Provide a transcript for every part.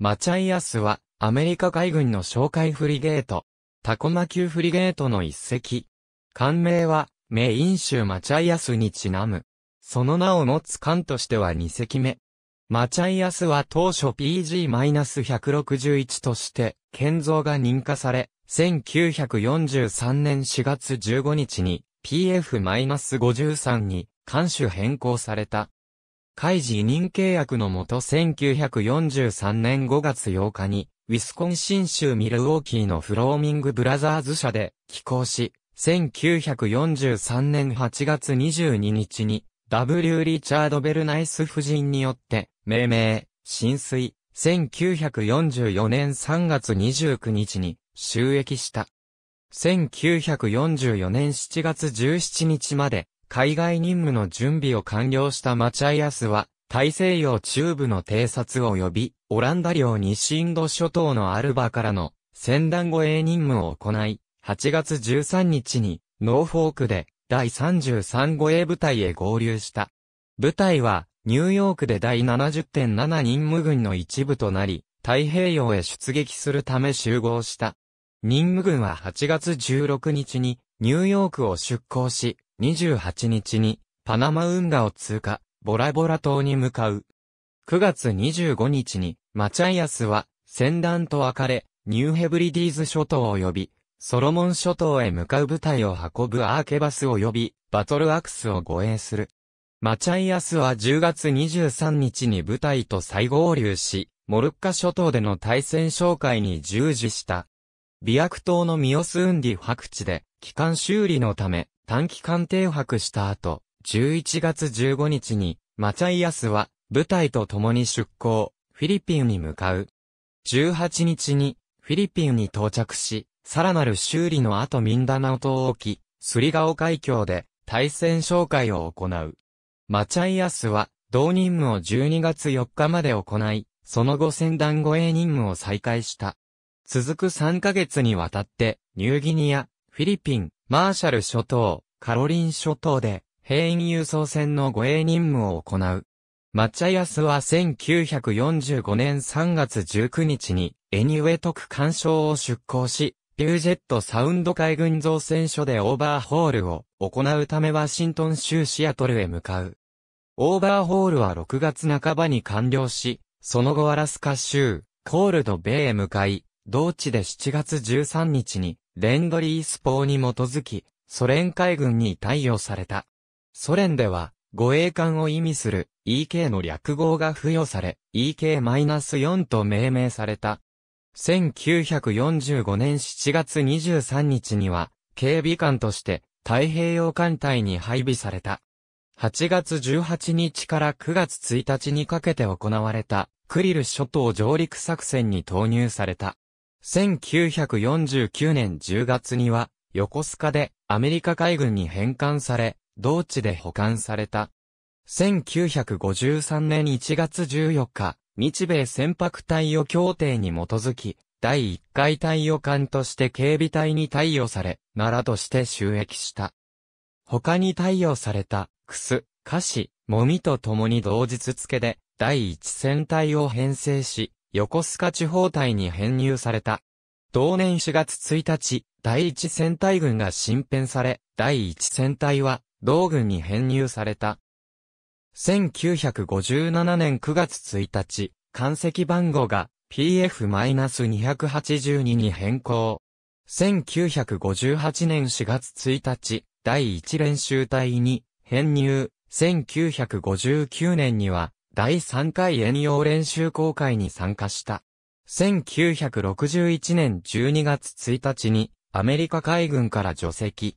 マチャイアスは、アメリカ海軍の哨戒フリゲート、タコマ級フリゲートの一隻。艦名は、メイン州マチャイアスにちなむ。その名を持つ艦としては2隻目。マチャイアスは当初 PG-161 として、建造が認可され、1943年4月15日に PF-53 に艦種変更された。開示委任契約のもと1943年5月8日に、ウィスコンシン州ミルウォーキーのフローミングブラザーズ社で寄港し、1943年8月22日に、W. リチャード・ベルナイス夫人によって、命名、浸水、1944年3月29日に、収益した。1944年7月17日まで、海外任務の準備を完了したマチャイアスは、大西洋中部の偵察を呼び、オランダ領西インド諸島のアルバからの戦団護衛任務を行い、8月13日にノーフォークで第33護衛部隊へ合流した。部隊はニューヨークで第70.7任務軍の一部となり、太平洋へ出撃するため集合した。任務軍は8月16日にニューヨークを出港し、28日にパナマ運河を通過、ボラボラ島に向かう。9月25日にマチャイアスは戦団と別れ、ニューヘブリディーズ諸島及び、ソロモン諸島へ向かう部隊を運ぶアーケバス及び、バトルアクスを護衛する。マチャイアスは10月23日に部隊と再合流し、モルッカ諸島での対戦紹介に従事した。ビアク島のミオスウンディ白地で、機関修理のため短期間停泊した後、11月15日にマチャイアスは部隊と共に出港、フィリピンに向かう。18日にフィリピンに到着し、さらなる修理の後ミンダナオ島沖、スリガオ海峡で対戦紹介を行う。マチャイアスは同任務を12月4日まで行い、その後船団護衛任務を再開した。続く3ヶ月にわたって、ニューギニア、フィリピン、マーシャル諸島、カロリン諸島で、兵員輸送船の護衛任務を行う。マチャヤスは1945年3月19日に、エニウェトク干渉を出港し、ビュージェットサウンド海軍造船所でオーバーホールを行うためワシントン州シアトルへ向かう。オーバーホールは6月半ばに完了し、その後アラスカ州、コールドベイへ向かい、同地で7月13日に、レンドリース法に基づき、ソ連海軍に対応された。ソ連では、護衛艦を意味する EK の略号が付与され、EK-4 と命名された。1945年7月23日には、警備艦として太平洋艦隊に配備された。8月18日から9月1日にかけて行われた、クリル諸島上陸作戦に投入された。1949年10月には、横須賀でアメリカ海軍に返還され、同地で保管された。1953年1月14日、日米船舶対応協定に基づき、第1回対応艦として警備隊に対応され、奈良として収益した。他に対応された、クス、カシ、モミと共に同日付で、第1戦隊を編成し、横須賀地方隊に編入された。同年4月1日、第1戦隊軍が新編され、第1戦隊は、同軍に編入された。1957年9月1日、艦籍番号が PF-282 に変更。1958年4月1日、第1練習隊に編入。1959年には第3回遠洋練習公開に参加した。1961年12月1日にアメリカ海軍から除籍。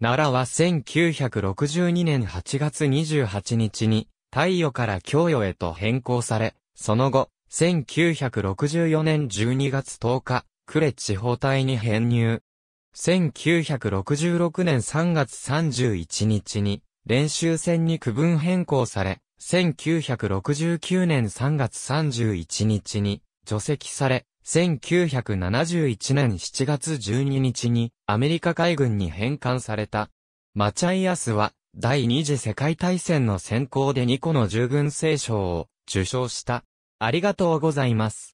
奈良は1962年8月28日に太陽から教与へと変更され、その後、1964年12月10日、呉地方隊に編入。1966年3月31日に練習船に区分変更され、1969年3月31日に除籍され、1971年7月12日にアメリカ海軍に返還された。マチャイアスは第二次世界大戦の先行で2個の従軍聖章を受賞した。ありがとうございます。